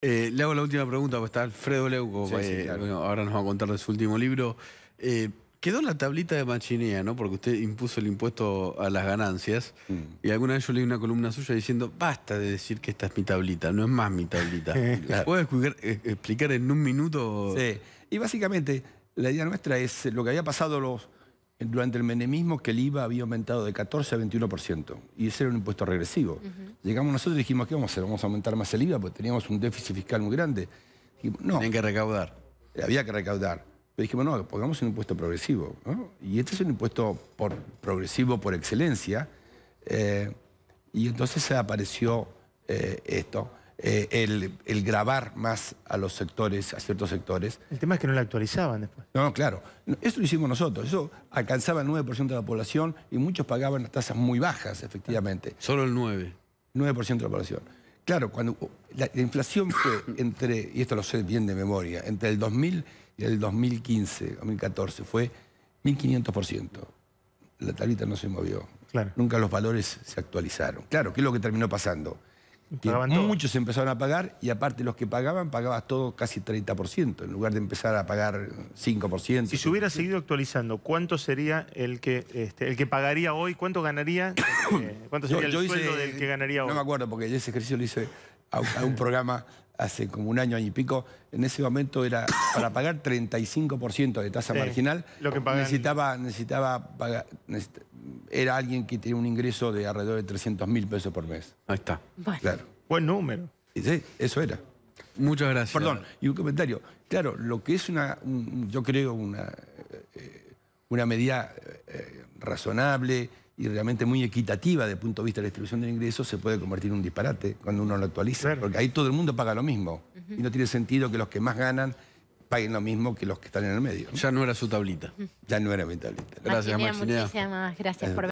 Eh, le hago la última pregunta, porque está Alfredo Leuco, ahora nos va a contar de su último libro. Eh, quedó la tablita de Machinea, ¿no? Porque usted impuso el impuesto a las ganancias. Mm. Y alguna vez yo leí una columna suya diciendo, basta de decir que esta es mi tablita, no es más mi tablita. Puedes ¿Puedo eh, explicar, en un minuto? Sí, y básicamente la idea nuestra es lo que había pasado los durante el menemismo que el IVA había aumentado de 14 a 21%, y ese era un impuesto regresivo. Llegamos nosotros y dijimos, ¿qué vamos a hacer? ¿Vamos a aumentar más el IVA? Porque teníamos un déficit fiscal muy grande. Dijimos, no. Tenían que recaudar. Había que recaudar. Pero dijimos, no, pongamos un impuesto progresivo. Y este es un impuesto progresivo por excelencia. Eh, y entonces apareció eh, esto. Eh, el, grabar más a los sectores, a ciertos sectores. El tema es que no la actualizaban después. No, claro. Eso lo hicimos nosotros. Eso alcanzaba el 9% de la población y muchos pagaban las tasas muy bajas, efectivamente. Ah, solo el 9%. 9% de la población. Claro, cuando la, inflación fue entre, y esto lo sé bien de memoria, entre el 2000 y el 2015, 2014, fue 1.500%. La tablita no se movió. Nunca los valores se actualizaron. Claro, ¿qué es lo que terminó pasando? muchos empezaron a pagar y aparte los que pagaban, pagabas todo casi 30%, en lugar de empezar a pagar 5%. Si se hubiera seguido actualizando, ¿cuánto sería el que este, el que pagaría hoy? ¿Cuánto ganaría? Eh, sería el sueldo del que ganaría hoy? No me acuerdo, porque ese ejercicio lo hice a, un programa hace como un año, año y pico, en ese momento era para pagar 35% de tasa marginal, lo que necesitaba, pagar, era alguien que tenía un ingreso de alrededor de 300 mil pesos por mes. Ahí está. Bueno. Claro. Buen número. sí, eso era. Muchas gracias. Perdón, y un comentario. Claro, lo que es una, yo creo, una, eh, una medida eh, razonable y realmente muy equitativa desde el punto de vista de la distribución del ingreso se puede convertir en un disparate cuando uno lo actualiza. Porque ahí todo el mundo paga lo mismo. Y no tiene sentido que los que más ganan paguen lo mismo que los que están en el medio. Ya no era su tablita. Ya no era mi tablita. Gracias, por Muchísimas gracias eh. por